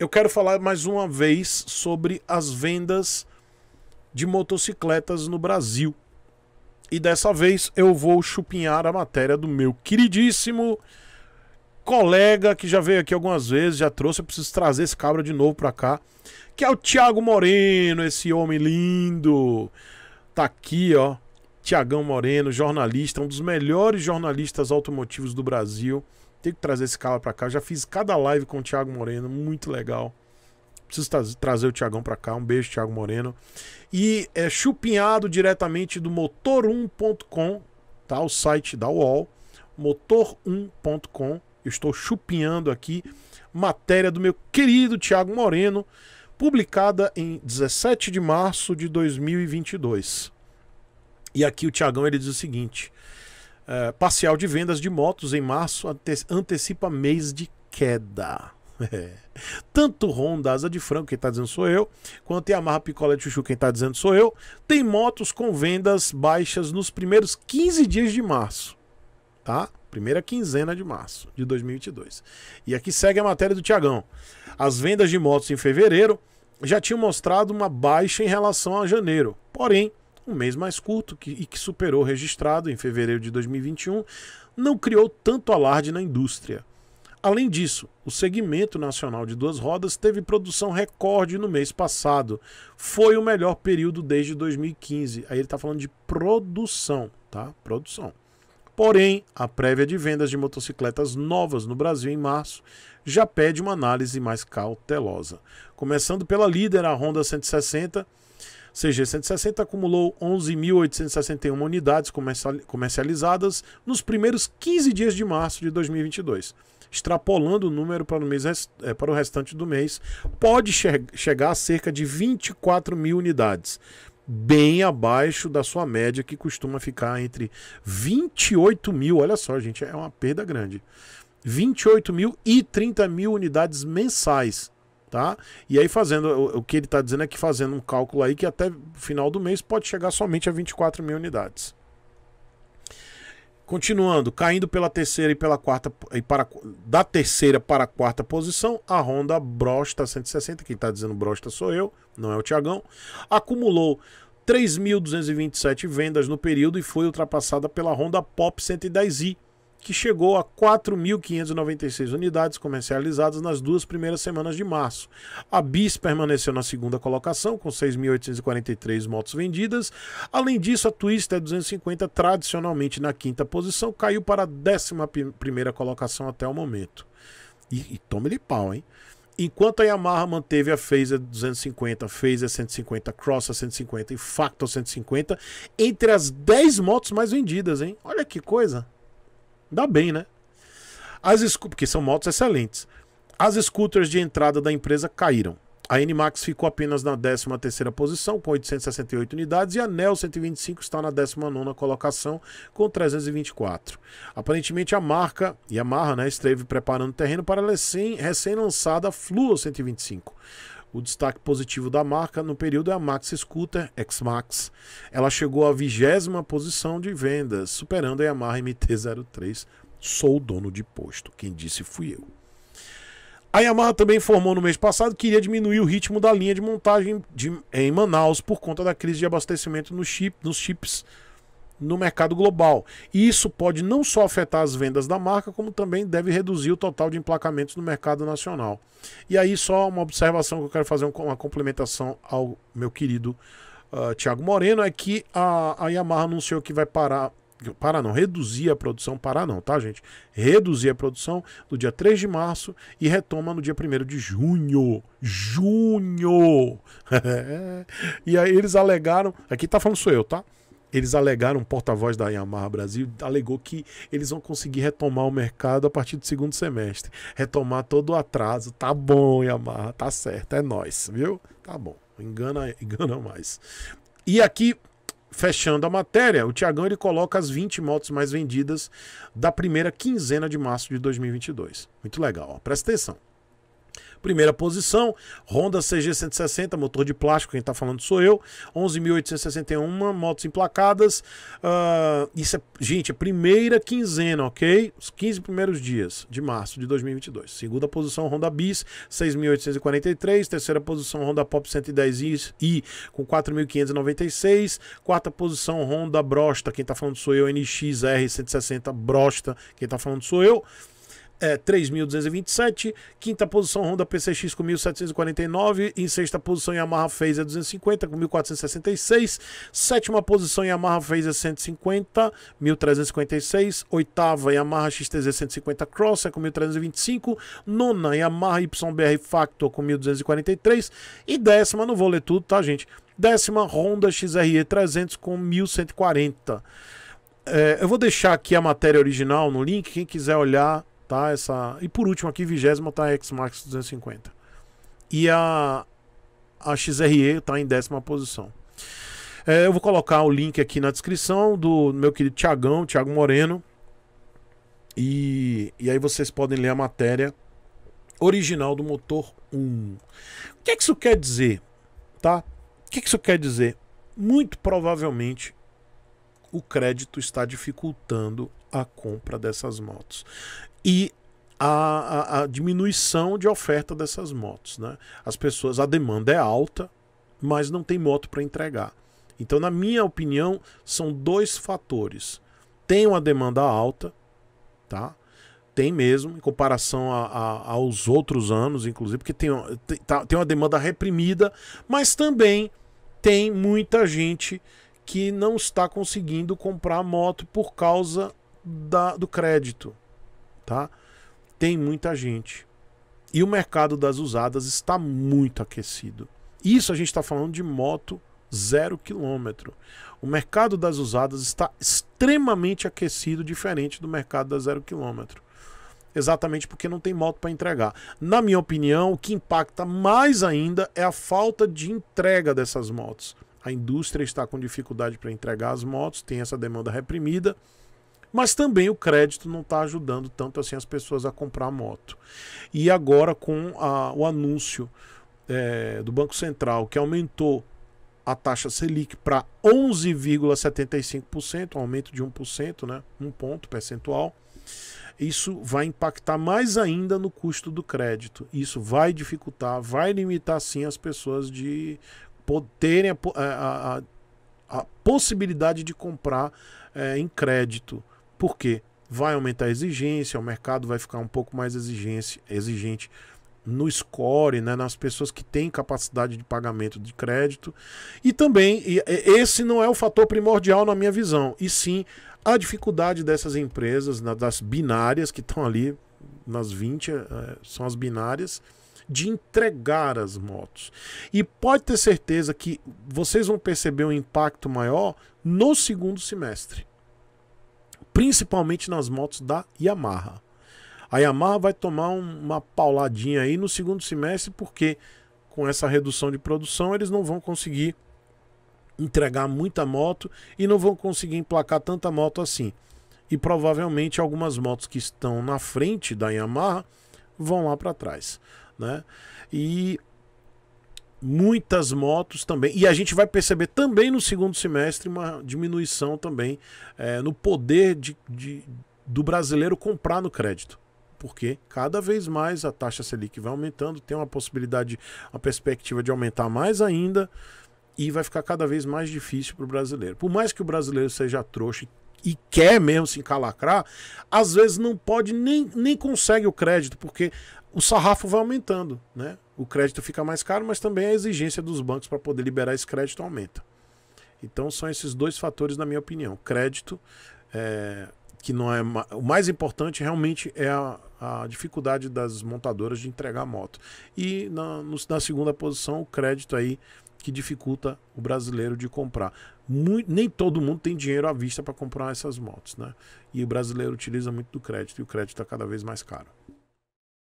Eu quero falar mais uma vez sobre as vendas de motocicletas no Brasil. E dessa vez eu vou chupinhar a matéria do meu queridíssimo colega que já veio aqui algumas vezes, já trouxe, eu preciso trazer esse cabra de novo para cá, que é o Thiago Moreno, esse homem lindo. Tá aqui, ó. Tiagão Moreno, jornalista, um dos melhores jornalistas automotivos do Brasil. Tem que trazer esse cara pra cá. já fiz cada live com o Thiago Moreno, muito legal. Preciso trazer o Thiagão pra cá. Um beijo, Thiago Moreno. E é chupinhado diretamente do motor1.com, tá? O site da UOL, motor1.com. Eu estou chupinhando aqui matéria do meu querido Thiago Moreno, publicada em 17 de março de 2022. E aqui o Tiagão ele diz o seguinte: eh, parcial de vendas de motos em março ante antecipa mês de queda. É. Tanto Honda Asa de Frango, quem está dizendo sou eu, quanto Yamaha Picolé de Chuchu, quem está dizendo sou eu, tem motos com vendas baixas nos primeiros 15 dias de março, tá? Primeira quinzena de março de 2022. E aqui segue a matéria do Tiagão. As vendas de motos em fevereiro já tinham mostrado uma baixa em relação a janeiro, porém um mês mais curto que, e que superou o registrado em fevereiro de 2021, não criou tanto alarde na indústria. Além disso, o segmento nacional de duas rodas teve produção recorde no mês passado. Foi o melhor período desde 2015. Aí ele está falando de produção, tá? Produção. Porém, a prévia de vendas de motocicletas novas no Brasil em março já pede uma análise mais cautelosa. Começando pela líder, a Honda 160, CG 160 acumulou 11.861 unidades comercializadas nos primeiros 15 dias de março de 2022. Extrapolando o número para o, mês, eh, para o restante do mês, pode che chegar a cerca de 24 mil unidades, bem abaixo da sua média, que costuma ficar entre 28 mil. Olha só, gente, é uma perda grande. 28 mil e 30 mil unidades mensais tá? E aí fazendo, o, o que ele está dizendo é que fazendo um cálculo aí que até o final do mês pode chegar somente a 24 mil unidades. Continuando, caindo pela terceira e pela quarta e para da terceira para a quarta posição, a Honda Brosta 160, quem está dizendo Brosta sou eu, não é o Tiagão, acumulou 3.227 vendas no período e foi ultrapassada pela Honda Pop 110i, que chegou a 4.596 unidades comercializadas nas duas primeiras semanas de março. A BIS permaneceu na segunda colocação, com 6.843 motos vendidas. Além disso, a Twister 250, tradicionalmente na quinta posição, caiu para a primeira colocação até o momento. E, e tome-lhe pau, hein? Enquanto a Yamaha manteve a Phaser 250, Phaser 150, Cross 150 e Factor 150 entre as 10 motos mais vendidas, hein? Olha que coisa! dá bem, né? As porque são motos excelentes. As scooters de entrada da empresa caíram. A NMAX ficou apenas na 13 terceira posição, com 868 unidades, e a NEL 125 está na 19 nona colocação, com 324. Aparentemente, a marca Yamaha né, esteve preparando o terreno para a recém-lançada Fluo 125. O destaque positivo da marca no período é a Max Scooter X-Max. Ela chegou à vigésima posição de vendas, superando a Yamaha MT-03. Sou o dono de posto, quem disse fui eu. A Yamaha também informou no mês passado que iria diminuir o ritmo da linha de montagem de, em Manaus por conta da crise de abastecimento no chip, nos chips no mercado global. E isso pode não só afetar as vendas da marca, como também deve reduzir o total de emplacamentos no mercado nacional. E aí, só uma observação que eu quero fazer uma complementação ao meu querido uh, ah, Tiago Moreno: é que a, a Yamaha anunciou que vai parar. parar não, reduzir a produção, parar não, tá, gente? Reduzir a produção do dia 3 de março e retoma no dia 1 de junho. Junho! e aí eles alegaram. Aqui tá falando sou eu, tá? eles alegaram, um porta-voz da Yamaha Brasil alegou que eles vão conseguir retomar o mercado a partir do segundo semestre, retomar todo o atraso. Tá bom, Yamaha, tá certo, é nós, viu? Tá bom. Engana, engana mais. E aqui fechando a matéria, o Tiagão ele coloca as 20 motos mais vendidas da primeira quinzena de março de 2022. Muito legal, ó. presta atenção. Primeira posição, Honda CG 160, motor de plástico, quem está falando sou eu. 11.861 motos emplacadas. Uh, isso é, gente, é primeira quinzena, ok? Os 15 primeiros dias de março de 2022. Segunda posição, Honda Bis, 6.843. Terceira posição, Honda Pop 110i com 4.596. Quarta posição, Honda Brosta, quem está falando sou eu, NXR 160 Brosta, quem está falando sou eu é, 3.227, quinta posição Honda PCX com 1.749, em sexta posição Yamaha Phaser 250 com 1.466, sétima posição Yamaha Phaser 150, 1.356, oitava Yamaha XTZ 150 Crosser com 1.325, nona Yamaha YBR Factor com 1.243 e décima, não vou ler tudo, tá gente? Décima Honda XRE 300 com 1.140. É, eu vou deixar aqui a matéria original no link, quem quiser olhar tá? Essa... E por último aqui, vigésima tá a X-Max 250. E a, a XRE tá em décima posição. É, eu vou colocar o link aqui na descrição do meu querido Tiagão, Tiago Moreno. E, e aí vocês podem ler a matéria original do motor 1. O que, é que isso quer dizer? Tá? O que, é que isso quer dizer? Muito provavelmente o crédito está dificultando a compra dessas motos e a, a, a diminuição de oferta dessas motos. Né? As pessoas, a demanda é alta, mas não tem moto para entregar. Então, na minha opinião, são dois fatores. Tem uma demanda alta, tá? Tem mesmo, em comparação a, a, aos outros anos, inclusive, porque tem, tem, tá, tem uma demanda reprimida, mas também tem muita gente que não está conseguindo comprar moto por causa da, do crédito tá? Tem muita gente. E o mercado das usadas está muito aquecido. Isso a gente está falando de moto zero quilômetro. O mercado das usadas está extremamente aquecido, diferente do mercado da zero quilômetro. Exatamente porque não tem moto para entregar. Na minha opinião, o que impacta mais ainda é a falta de entrega dessas motos. A indústria está com dificuldade para entregar as motos, tem essa demanda reprimida mas também o crédito não está ajudando tanto assim as pessoas a comprar a moto. E agora com a, o anúncio é, do Banco Central que aumentou a taxa Selic para 11,75%, um aumento de 1%, né? um ponto percentual. Isso vai impactar mais ainda no custo do crédito. Isso vai dificultar, vai limitar sim as pessoas de terem a, a, a, a possibilidade de comprar é, em crédito porque vai aumentar a exigência, o mercado vai ficar um pouco mais exigente, exigente no score, né, nas pessoas que têm capacidade de pagamento de crédito. E também, e esse não é o fator primordial na minha visão, e sim a dificuldade dessas empresas, das binárias que estão ali, nas 20, é, são as binárias, de entregar as motos. E pode ter certeza que vocês vão perceber um impacto maior no segundo semestre principalmente nas motos da Yamaha. A Yamaha vai tomar um, uma pauladinha aí no segundo semestre, porque com essa redução de produção eles não vão conseguir entregar muita moto e não vão conseguir emplacar tanta moto assim. E provavelmente algumas motos que estão na frente da Yamaha vão lá para trás, né? E muitas motos também. E a gente vai perceber também no segundo semestre uma diminuição também é, no poder de, de, do brasileiro comprar no crédito. Porque cada vez mais a taxa Selic vai aumentando, tem uma possibilidade, uma perspectiva de aumentar mais ainda, e vai ficar cada vez mais difícil para o brasileiro. Por mais que o brasileiro seja trouxa e quer mesmo se encalacrar, às vezes não pode nem, nem consegue o crédito, porque o sarrafo vai aumentando, né? o crédito fica mais caro, mas também a exigência dos bancos para poder liberar esse crédito aumenta. Então são esses dois fatores, na minha opinião. Crédito, é, que não é o mais importante realmente é a, a dificuldade das montadoras de entregar moto. E na, na, segunda posição, o crédito aí que dificulta o brasileiro de comprar. Muito, nem todo mundo tem dinheiro à vista para comprar essas motos, né? E o brasileiro utiliza muito do crédito e o crédito está cada vez mais caro.